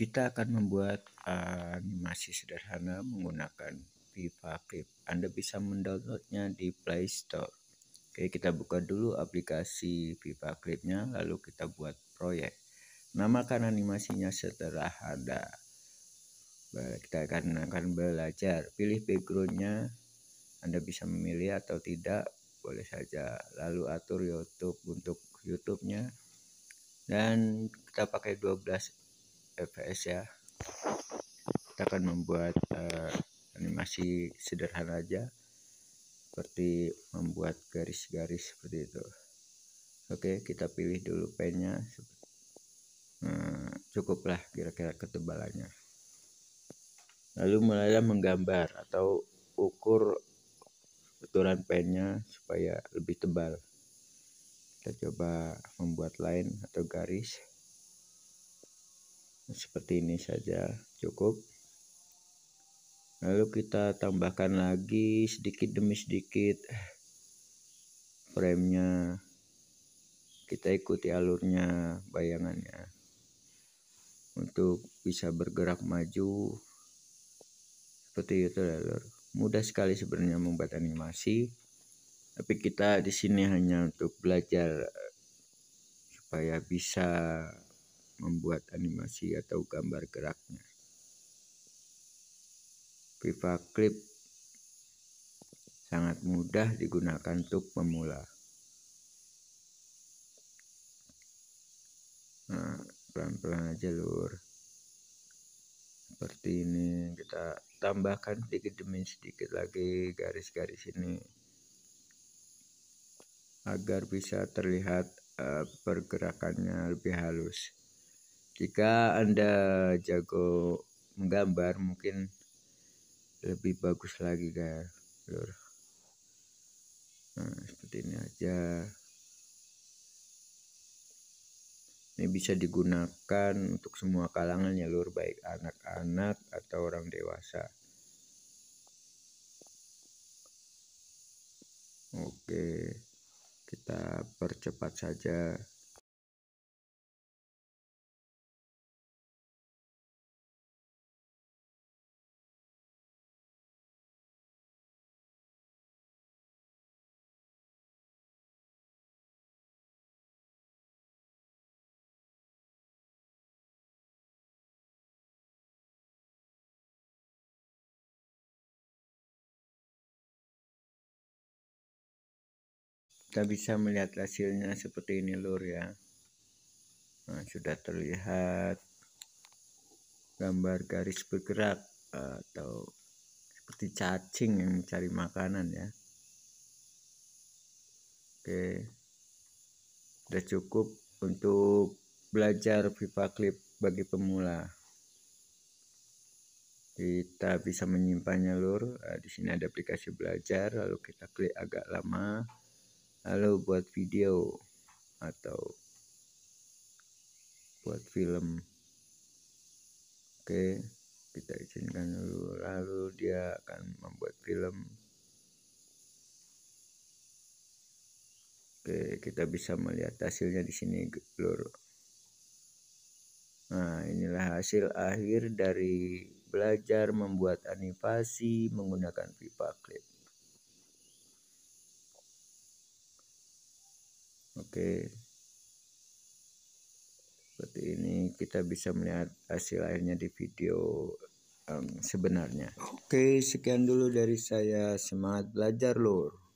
kita akan membuat eh, animasi sederhana menggunakan pipa Clip. Anda bisa mendownloadnya di Play Store. Oke, kita buka dulu aplikasi pipa Clipnya, lalu kita buat proyek. Namakan animasinya sederhana. Kita akan, akan belajar. Pilih backgroundnya. Anda bisa memilih atau tidak, boleh saja. Lalu atur YouTube untuk YouTube-nya. Dan kita pakai 12 FPS ya kita akan membuat uh, animasi sederhana aja seperti membuat garis-garis seperti itu oke kita pilih dulu pennya hmm, cukuplah kira-kira ketebalannya lalu mulailah menggambar atau ukur ukuran pennya supaya lebih tebal kita coba membuat line atau garis seperti ini saja cukup lalu kita tambahkan lagi sedikit demi sedikit framenya kita ikuti alurnya bayangannya untuk bisa bergerak maju seperti itu lalu mudah sekali sebenarnya membuat animasi tapi kita di sini hanya untuk belajar eh, supaya bisa membuat animasi atau gambar geraknya. Viva Clip sangat mudah digunakan untuk pemula. pelan nah, pelan-pelan aja lur. Seperti ini kita tambahkan sedikit demi sedikit lagi garis-garis ini agar bisa terlihat uh, pergerakannya lebih halus jika anda jago menggambar mungkin lebih bagus lagi guys nah seperti ini aja ini bisa digunakan untuk semua kalangan ya lur baik anak-anak atau orang dewasa oke kita percepat saja kita bisa melihat hasilnya seperti ini lur ya nah, sudah terlihat gambar garis bergerak atau seperti cacing yang mencari makanan ya oke sudah cukup untuk belajar pipa clip bagi pemula kita bisa menyimpannya lur di sini ada aplikasi belajar lalu kita klik agak lama Halo buat video atau buat film oke kita izinkan dulu lalu dia akan membuat film oke kita bisa melihat hasilnya di sini lur nah inilah hasil akhir dari belajar membuat animasi menggunakan pipa Clip. Oke seperti ini kita bisa melihat hasil akhirnya di video um, sebenarnya. Oke, sekian dulu dari saya. Semangat belajar, lur.